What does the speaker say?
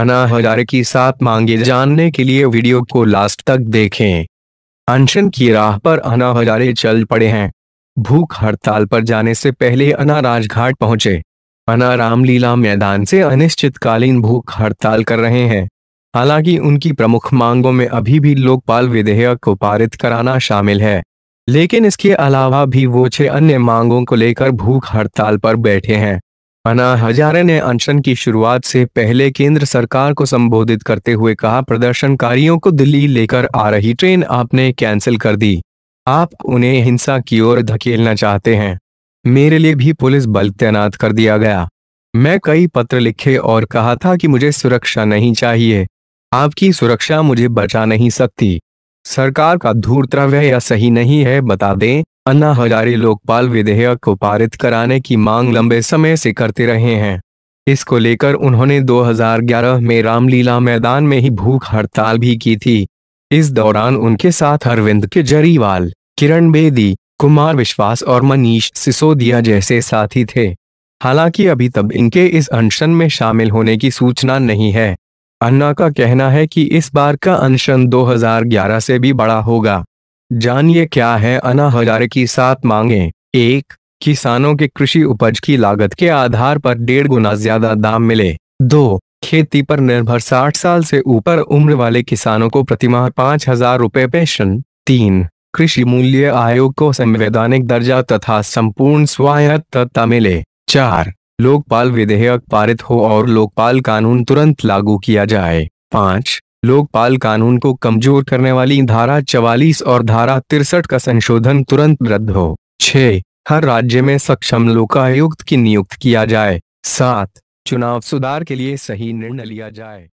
अना हजारे की सात मांगे जानने के लिए वीडियो को लास्ट तक देखें अनशन की राह पर अना हजारे चल पड़े हैं भूख हड़ताल पर जाने से पहले अना राजघाट पहुंचे अना रामलीला मैदान से अनिश्चितकालीन भूख हड़ताल कर रहे हैं हालांकि उनकी प्रमुख मांगों में अभी भी लोकपाल विधेयक को पारित कराना शामिल है लेकिन इसके अलावा भी वो छह अन्य मांगों को लेकर भूख हड़ताल पर बैठे हैं अना हजारे ने अनशन की शुरुआत से पहले केंद्र सरकार को संबोधित करते हुए कहा प्रदर्शनकारियों को दिल्ली लेकर आ रही ट्रेन आपने कैंसिल कर दी आप उन्हें हिंसा की ओर धकेलना चाहते हैं मेरे लिए भी पुलिस बल तैनात कर दिया गया मैं कई पत्र लिखे और कहा था कि मुझे सुरक्षा नहीं चाहिए आपकी सुरक्षा मुझे बचा नहीं सकती सरकार का धूर्तव्य या सही नहीं है बता दें अन्ना हजारे लोकपाल विधेयक को पारित कराने की मांग लंबे समय से करते रहे हैं इसको लेकर उन्होंने 2011 में रामलीला मैदान में ही भूख हड़ताल भी की थी इस दौरान उनके साथ अरविंद केजरीवाल किरण बेदी कुमार विश्वास और मनीष सिसोदिया जैसे साथी थे हालांकि अभी तब इनके इस अनशन में शामिल होने की सूचना नहीं है अन्ना का कहना है कि इस बार का अनशन 2011 से भी बड़ा होगा जानिए क्या है अना हजारे की सात मांगे एक किसानों के कृषि उपज की लागत के आधार पर डेढ़ गुना ज्यादा दाम मिले दो खेती पर निर्भर 60 साल से ऊपर उम्र वाले किसानों को प्रतिमाह पाँच हजार रूपए पेंशन तीन कृषि मूल्य आयोग को संवैधानिक दर्जा तथा संपूर्ण स्वायत्तता मिले चार लोकपाल विधेयक पारित हो और लोकपाल कानून तुरंत लागू किया जाए पाँच लोकपाल कानून को कमजोर करने वाली धारा चवालीस और धारा तिरसठ का संशोधन तुरंत रद्द हो छ हर राज्य में सक्षम लोकायुक्त की नियुक्त किया जाए सात चुनाव सुधार के लिए सही निर्णय लिया जाए